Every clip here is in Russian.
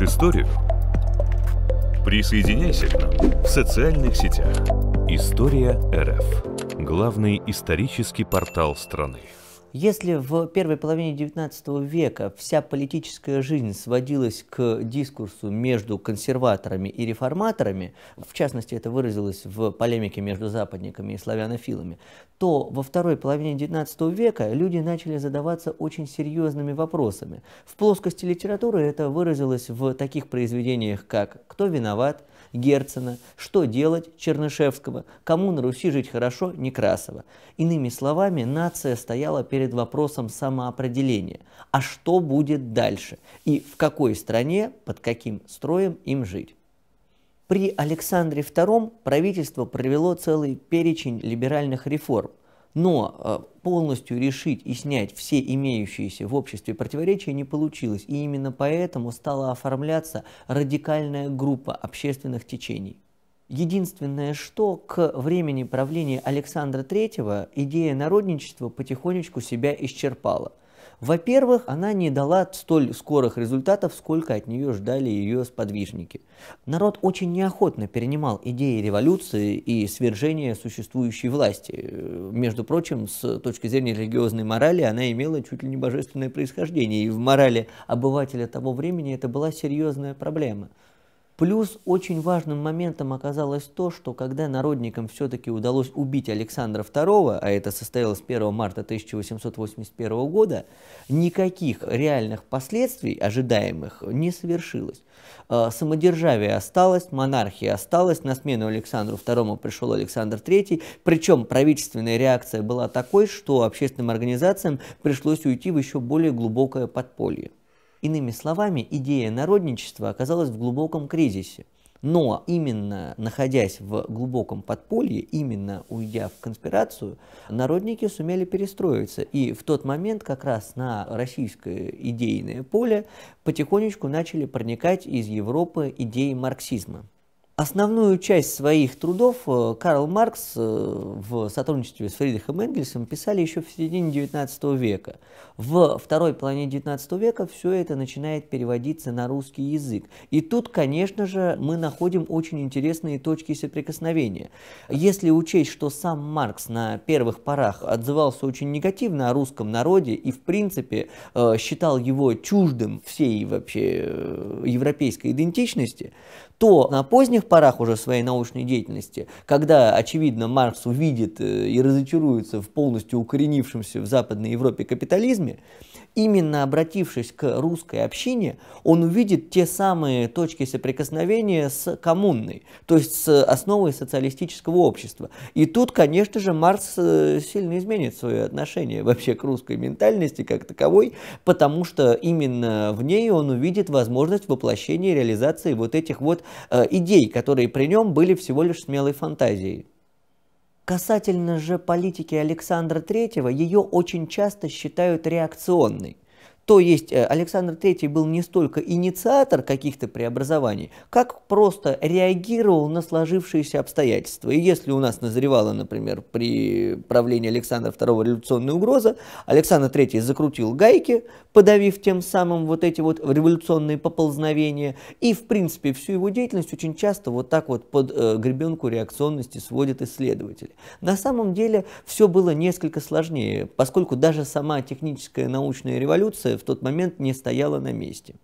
Любишь историю? Присоединяйся к нам в социальных сетях. История РФ. Главный исторический портал страны. Если в первой половине XIX века вся политическая жизнь сводилась к дискурсу между консерваторами и реформаторами, в частности это выразилось в полемике между западниками и славянофилами, то во второй половине XIX века люди начали задаваться очень серьезными вопросами. В плоскости литературы это выразилось в таких произведениях, как «Кто виноват?», Герцена, что делать Чернышевского, кому на Руси жить хорошо Некрасова. Иными словами, нация стояла перед вопросом самоопределения, а что будет дальше и в какой стране, под каким строем им жить. При Александре II правительство провело целый перечень либеральных реформ, но э, полностью решить и снять все имеющиеся в обществе противоречия не получилось, и именно поэтому стала оформляться радикальная группа общественных течений. Единственное, что к времени правления Александра III идея народничества потихонечку себя исчерпала – во-первых, она не дала столь скорых результатов, сколько от нее ждали ее сподвижники. Народ очень неохотно перенимал идеи революции и свержения существующей власти. Между прочим, с точки зрения религиозной морали она имела чуть ли не божественное происхождение, и в морали обывателя того времени это была серьезная проблема. Плюс очень важным моментом оказалось то, что когда народникам все-таки удалось убить Александра II, а это состоялось 1 марта 1881 года, никаких реальных последствий, ожидаемых, не совершилось. А, самодержавие осталось, монархия осталась, на смену Александру II пришел Александр III, причем правительственная реакция была такой, что общественным организациям пришлось уйти в еще более глубокое подполье. Иными словами, идея народничества оказалась в глубоком кризисе. Но именно находясь в глубоком подполье, именно уйдя в конспирацию, народники сумели перестроиться. И в тот момент как раз на российское идейное поле потихонечку начали проникать из Европы идеи марксизма. Основную часть своих трудов э, Карл Маркс э, в сотрудничестве с Фридрихом Энгельсом писали еще в середине XIX века. В второй половине XIX века все это начинает переводиться на русский язык. И тут, конечно же, мы находим очень интересные точки соприкосновения. Если учесть, что сам Маркс на первых порах отзывался очень негативно о русском народе и, в принципе, э, считал его чуждым всей вообще европейской идентичности, то на поздних порах уже своей научной деятельности, когда, очевидно, Маркс увидит э, и разочаруется в полностью укоренившемся в Западной Европе капитализме, именно обратившись к русской общине, он увидит те самые точки соприкосновения с коммунной, то есть с основой социалистического общества. И тут, конечно же, Маркс э, сильно изменит свое отношение вообще к русской ментальности как таковой, потому что именно в ней он увидит возможность воплощения и реализации вот этих вот э, идей, которые при нем были всего лишь смелой фантазией. Касательно же политики Александра III, ее очень часто считают реакционной. То есть э, Александр III был не столько инициатор каких-то преобразований, как просто реагировал на сложившиеся обстоятельства. И если у нас назревала, например, при правлении Александра II революционная угроза, Александр III закрутил гайки, подавив тем самым вот эти вот революционные поползновения. И, в принципе, всю его деятельность очень часто вот так вот под э, гребенку реакционности сводят исследователи. На самом деле все было несколько сложнее, поскольку даже сама техническая научная революция в тот момент не стояла на месте.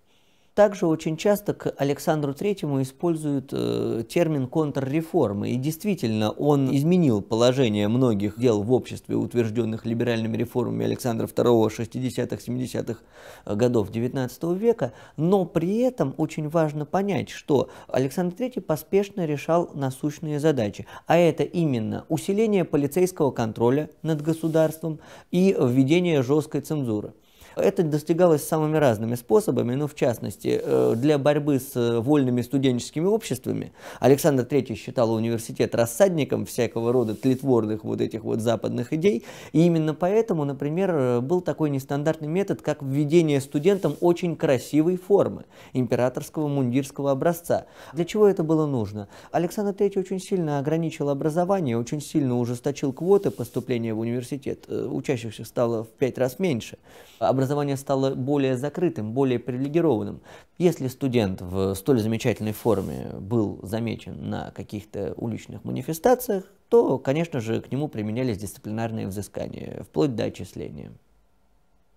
Также очень часто к Александру Третьему используют э, термин контрреформы, и действительно он изменил положение многих дел в обществе, утвержденных либеральными реформами Александра II 60-70-х х годов XIX века, но при этом очень важно понять, что Александр III поспешно решал насущные задачи, а это именно усиление полицейского контроля над государством и введение жесткой цензуры. Это достигалось самыми разными способами, но в частности, э, для борьбы с э, вольными студенческими обществами Александр III считал университет рассадником всякого рода тлетворных вот этих вот западных идей, и именно поэтому, например, э, был такой нестандартный метод, как введение студентам очень красивой формы императорского мундирского образца. Для чего это было нужно? Александр III очень сильно ограничил образование, очень сильно ужесточил квоты поступления в университет. Учащихся стало в пять раз меньше. Образование образование стало более закрытым, более привилегированным. Если студент в столь замечательной форме был замечен на каких-то уличных манифестациях, то, конечно же, к нему применялись дисциплинарные взыскания, вплоть до отчисления.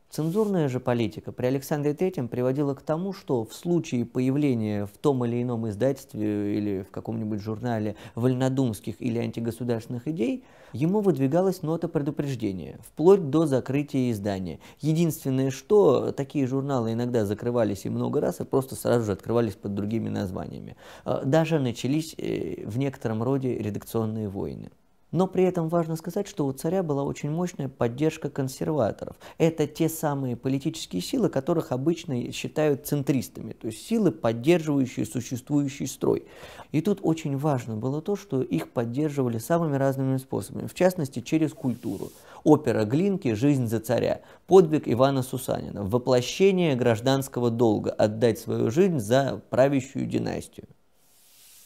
Цензурная же политика при Александре III приводила к тому, что в случае появления в том или ином издательстве или в каком-нибудь журнале вольнодумских или антигосударственных идей, ему выдвигалась нота предупреждения, вплоть до закрытия издания. Единственное, что такие журналы иногда закрывались и много раз, и просто сразу же открывались под другими названиями. А, даже начались э, в некотором роде редакционные войны. Но при этом важно сказать, что у царя была очень мощная поддержка консерваторов. Это те самые политические силы, которых обычно считают центристами, то есть силы, поддерживающие существующий строй. И тут очень важно было то, что их поддерживали самыми разными способами, в частности через культуру. Опера Глинки «Жизнь за царя», подвиг Ивана Сусанина, воплощение гражданского долга, отдать свою жизнь за правящую династию.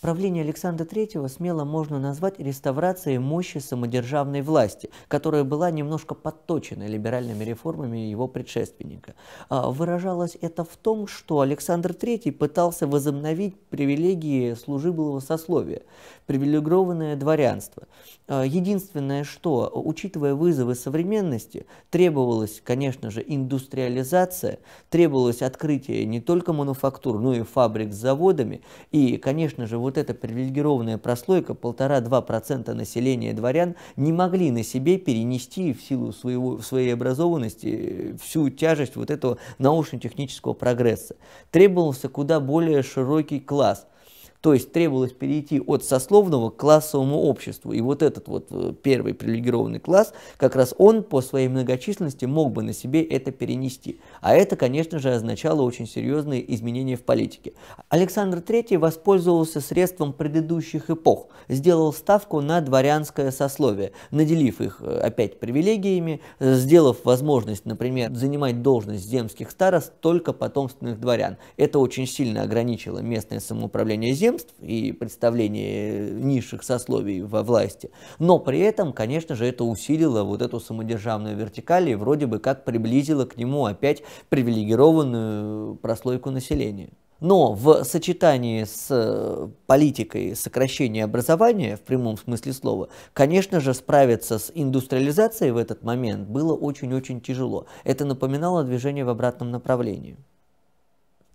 Правление Александра III смело можно назвать реставрацией мощи самодержавной власти, которая была немножко подточена либеральными реформами его предшественника. А, выражалось это в том, что Александр III пытался возобновить привилегии служиблого сословия, привилегированное дворянство. А, единственное, что, учитывая вызовы современности, требовалась, конечно же, индустриализация, требовалось открытие не только мануфактур, но и фабрик с заводами, и, конечно же, вот вот эта привилегированная прослойка, полтора-два процента населения дворян, не могли на себе перенести в силу своего, своей образованности э, всю тяжесть вот этого научно-технического прогресса. Требовался куда более широкий класс – то есть требовалось перейти от сословного к классовому обществу. И вот этот вот э, первый привилегированный класс, как раз он по своей многочисленности мог бы на себе это перенести. А это, конечно же, означало очень серьезные изменения в политике. Александр III воспользовался средством предыдущих эпох, сделал ставку на дворянское сословие, наделив их э, опять привилегиями, э, сделав возможность, например, занимать должность земских старост только потомственных дворян. Это очень сильно ограничило местное самоуправление земли, преемств и представление низших сословий во власти, но при этом, конечно же, это усилило вот эту самодержавную вертикаль и вроде бы как приблизило к нему опять привилегированную прослойку населения. Но в сочетании с э, политикой сокращения образования, в прямом смысле слова, конечно же, справиться с индустриализацией в этот момент было очень-очень тяжело. Это напоминало движение в обратном направлении.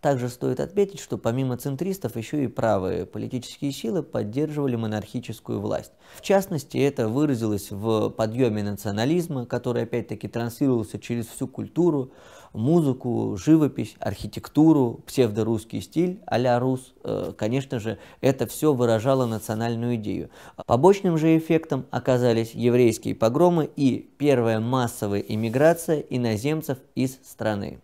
Также стоит отметить, что помимо центристов еще и правые политические силы поддерживали монархическую власть. В частности, это выразилось в подъеме национализма, который опять-таки транслировался через всю культуру, музыку, живопись, архитектуру, псевдорусский стиль а-ля рус. Э, конечно же, это все выражало национальную идею. Побочным же эффектом оказались еврейские погромы и первая массовая иммиграция иноземцев из страны.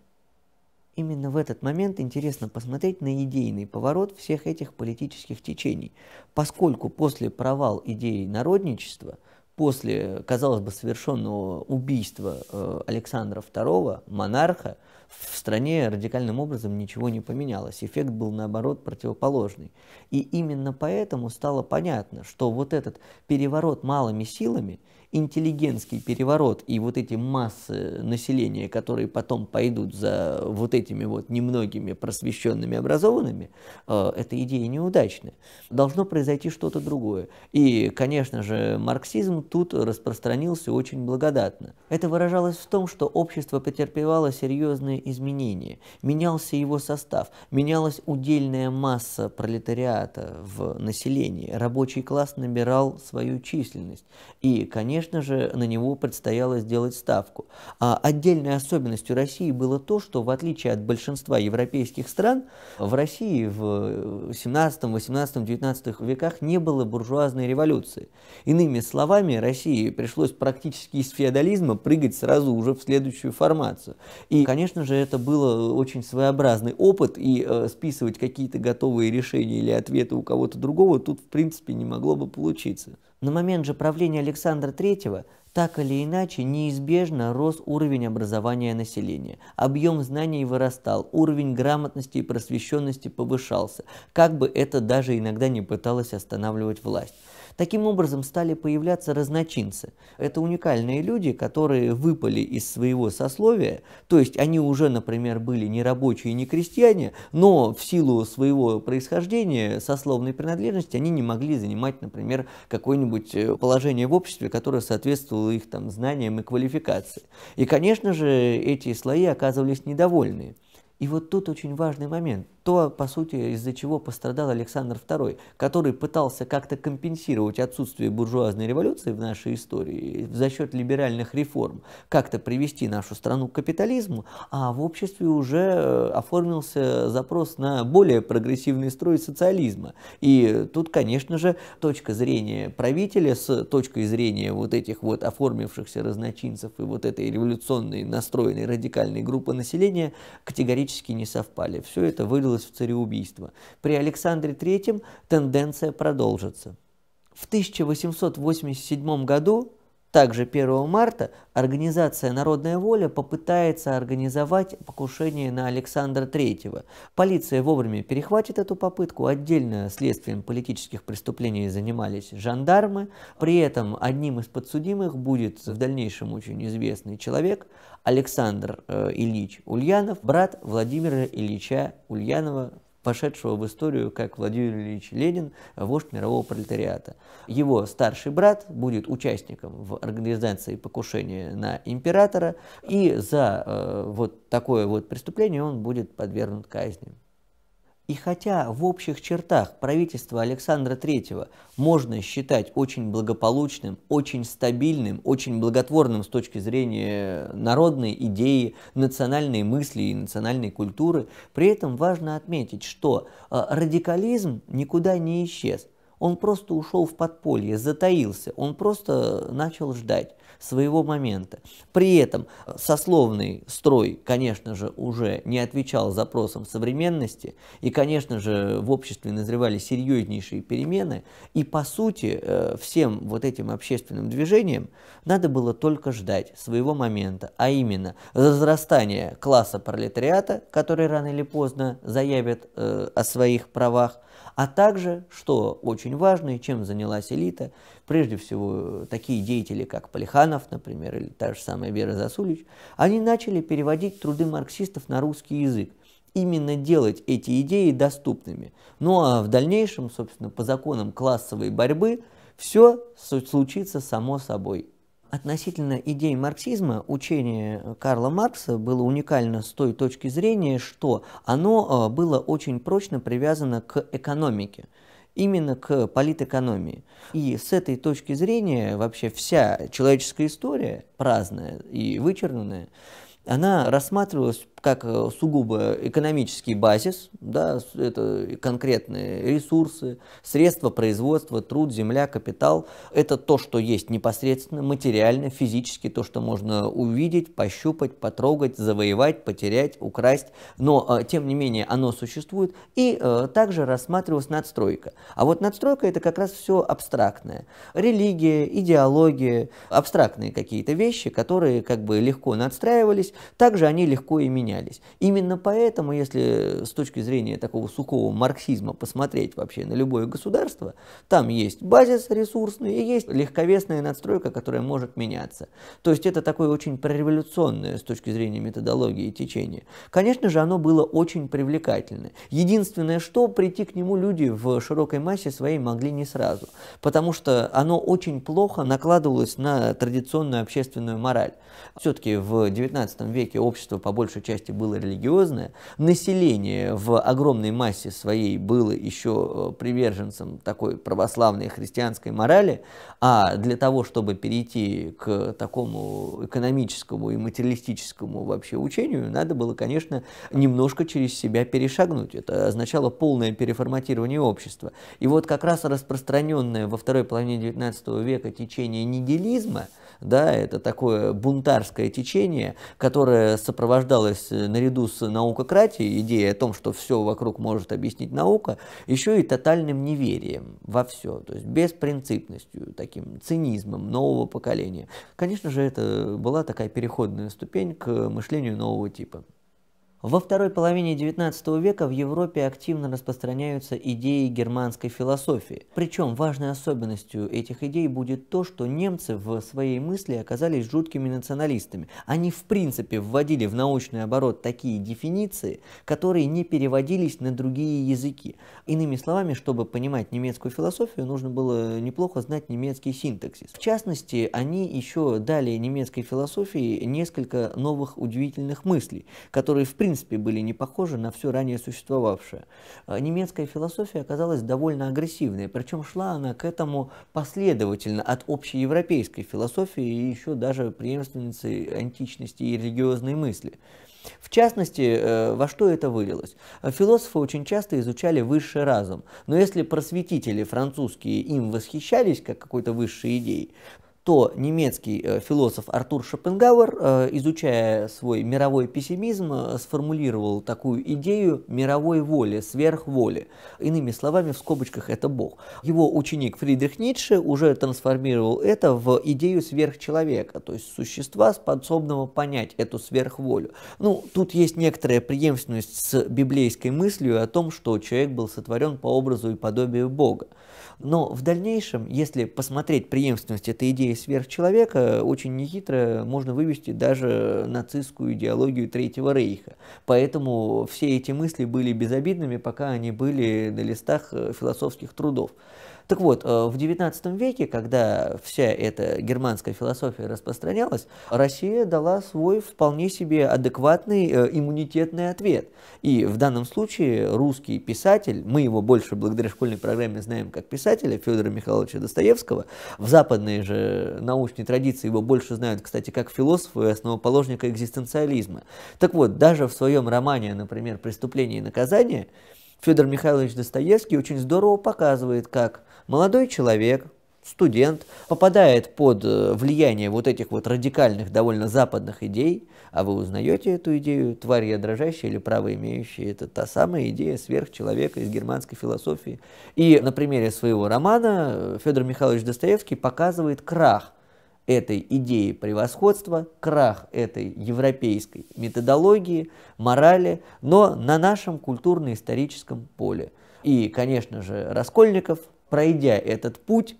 Именно в этот момент интересно посмотреть на идейный поворот всех этих политических течений, поскольку после провал идеи народничества, после, казалось бы, совершенного убийства э, Александра II, монарха, в стране радикальным образом ничего не поменялось. Эффект был, наоборот, противоположный. И именно поэтому стало понятно, что вот этот переворот малыми силами – интеллигентский переворот и вот эти массы населения, которые потом пойдут за вот этими вот немногими просвещенными образованными, э, эта идея неудачная. Должно произойти что-то другое. И, конечно же, марксизм тут распространился очень благодатно. Это выражалось в том, что общество претерпевало серьезные изменения, менялся его состав, менялась удельная масса пролетариата в населении, рабочий класс набирал свою численность. И, конечно, конечно же, на него предстояло сделать ставку. А отдельной особенностью России было то, что в отличие от большинства европейских стран, в России в 17, 18, 19 веках не было буржуазной революции. Иными словами, России пришлось практически из феодализма прыгать сразу уже в следующую формацию. И, конечно же, это был очень своеобразный опыт, и э, списывать какие-то готовые решения или ответы у кого-то другого тут, в принципе, не могло бы получиться. На момент же правления Александра III так или иначе неизбежно рос уровень образования населения. Объем знаний вырастал, уровень грамотности и просвещенности повышался, как бы это даже иногда не пыталось останавливать власть. Таким образом стали появляться разночинцы. Это уникальные люди, которые выпали из своего сословия, то есть они уже, например, были не рабочие, не крестьяне, но в силу своего происхождения, сословной принадлежности, они не могли занимать, например, какое-нибудь э, положение в обществе, которое соответствовало их там знаниям и квалификации. И, конечно же, эти слои оказывались недовольны. И вот тут очень важный момент – то, по сути, из-за чего пострадал Александр II, который пытался как-то компенсировать отсутствие буржуазной революции в нашей истории за счет либеральных реформ, как-то привести нашу страну к капитализму, а в обществе уже э, оформился запрос на более прогрессивный строй социализма. И тут, конечно же, точка зрения правителя с точкой зрения вот этих вот оформившихся разночинцев и вот этой революционной настроенной радикальной группы населения категорически не совпали. Все это вылилось превратилось в цареубийство. При Александре III тенденция продолжится. В 1887 году также 1 марта организация «Народная воля» попытается организовать покушение на Александра III. Полиция вовремя перехватит эту попытку, отдельно следствием политических преступлений занимались жандармы. При этом одним из подсудимых будет в дальнейшем очень известный человек Александр э, Ильич Ульянов, брат Владимира Ильича Ульянова, вошедшего в историю как Владимир Ильич Ленин, вождь мирового пролетариата. Его старший брат будет участником в организации покушения на императора, и за э, вот такое вот преступление он будет подвергнут казни. И хотя в общих чертах правительство Александра III можно считать очень благополучным, очень стабильным, очень благотворным с точки зрения народной идеи, национальной мысли и национальной культуры, при этом важно отметить, что э, радикализм никуда не исчез. Он просто ушел в подполье, затаился, он просто начал ждать своего момента. При этом э, сословный строй, конечно же, уже не отвечал запросам современности, и, конечно же, в обществе назревали серьезнейшие перемены, и, по сути, э, всем вот этим общественным движениям надо было только ждать своего момента, а именно возрастание класса пролетариата, который рано или поздно заявит э, о своих правах, а также, что очень важно и чем занялась элита, прежде всего такие деятели, как Полиханов, например, или та же самая Вера Засулич, они начали переводить труды марксистов на русский язык именно делать эти идеи доступными. Ну а в дальнейшем, собственно, по законам классовой борьбы все случится само собой относительно идей марксизма учение Карла Маркса было уникально с той точки зрения, что оно э, было очень прочно привязано к экономике именно к политэкономии. И с этой точки зрения вообще вся человеческая история, праздная и вычерненная, она рассматривалась как э, сугубо экономический базис, да, это конкретные ресурсы, средства производства, труд, земля, капитал. Это то, что есть непосредственно, материально, физически, то, что можно увидеть, пощупать, потрогать, завоевать, потерять, украсть. Но, э, тем не менее, оно существует. И э, также рассматривалась надстройка. А вот надстройка – это как раз все абстрактное. Религия, идеология, абстрактные какие-то вещи, которые как бы легко надстраивались, также они легко и меняются менялись. Именно поэтому, если с точки зрения такого сухого марксизма посмотреть вообще на любое государство, там есть базис ресурсный и есть легковесная надстройка, которая может меняться. То есть это такое очень прореволюционное с точки зрения методологии течение. Конечно же, оно было очень привлекательное Единственное, что прийти к нему люди в широкой массе своей могли не сразу, потому что оно очень плохо накладывалось на традиционную общественную мораль. Все-таки в XIX веке общество по большей части части было религиозное, население в огромной массе своей было еще э, приверженцем такой православной христианской морали, а для того, чтобы перейти к такому экономическому и материалистическому вообще учению, надо было, конечно, немножко через себя перешагнуть. Это означало полное переформатирование общества. И вот как раз распространенное во второй половине XIX века течение нигилизма – да, это такое бунтарское течение, которое сопровождалось э, наряду с наукократией, идеей о том, что все вокруг может объяснить наука, еще и тотальным неверием во все, то есть беспринципностью, таким цинизмом нового поколения. Конечно же, это была такая переходная ступень к мышлению нового типа. Во второй половине XIX века в Европе активно распространяются идеи германской философии. Причем важной особенностью этих идей будет то, что немцы в своей мысли оказались жуткими националистами. Они в принципе вводили в научный оборот такие дефиниции, которые не переводились на другие языки. Иными словами, чтобы понимать немецкую философию, нужно было неплохо знать немецкий синтаксис. В частности, они еще дали немецкой философии несколько новых удивительных мыслей, которые в принципе принципе были не похожи на все ранее существовавшее. А, немецкая философия оказалась довольно агрессивной, причем шла она к этому последовательно от общеевропейской философии и еще даже преемственницы античности и религиозной мысли. В частности, э, во что это вылилось? Философы очень часто изучали высший разум, но если просветители французские им восхищались как какой-то высшей идеей, то немецкий э, философ Артур Шопенгауэр, э, изучая свой мировой пессимизм, э, сформулировал такую идею мировой воли, сверхволи. Иными словами, в скобочках это Бог. Его ученик Фридрих Ницше уже трансформировал это в идею сверхчеловека, то есть существа, способного понять эту сверхволю. Ну, тут есть некоторая преемственность с библейской мыслью о том, что человек был сотворен по образу и подобию Бога. Но в дальнейшем, если посмотреть преемственность этой идеи идеи сверхчеловека очень нехитро можно вывести даже нацистскую идеологию Третьего Рейха. Поэтому все эти мысли были безобидными, пока они были на листах э, философских трудов. Так вот, э, в XIX веке, когда вся эта германская философия распространялась, Россия дала свой вполне себе адекватный э, иммунитетный ответ. И в данном случае русский писатель, мы его больше благодаря школьной программе знаем как писателя Федора Михайловича Достоевского, в западной же научной традиции его больше знают, кстати, как философа и основоположника экзистенциализма. Так вот, даже в своем романе, например, «Преступление и наказание», Федор Михайлович Достоевский очень здорово показывает, как молодой человек, студент, попадает под э, влияние вот этих вот радикальных, довольно западных идей, а вы узнаете эту идею, тварь я дрожащая или право имеющая, это та самая идея сверхчеловека из германской философии. И на примере своего романа э, Федор Михайлович Достоевский показывает крах этой идеи превосходства, крах этой европейской методологии, морали, но на нашем культурно-историческом поле. И, конечно же, Раскольников – пройдя этот путь,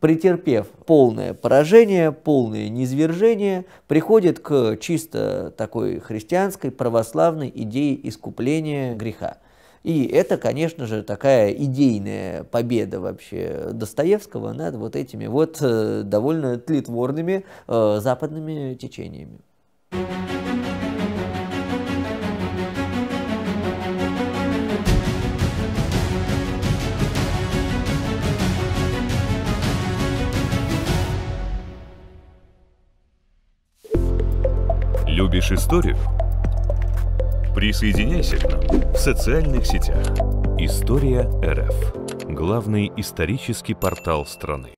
претерпев полное поражение, полное низвержение, приходит к чисто такой христианской православной идее искупления греха. И это, конечно же, такая идейная победа вообще Достоевского над вот этими вот э, довольно тлетворными э, западными течениями. Любишь историю? Присоединяйся к нам в социальных сетях. История РФ. Главный исторический портал страны.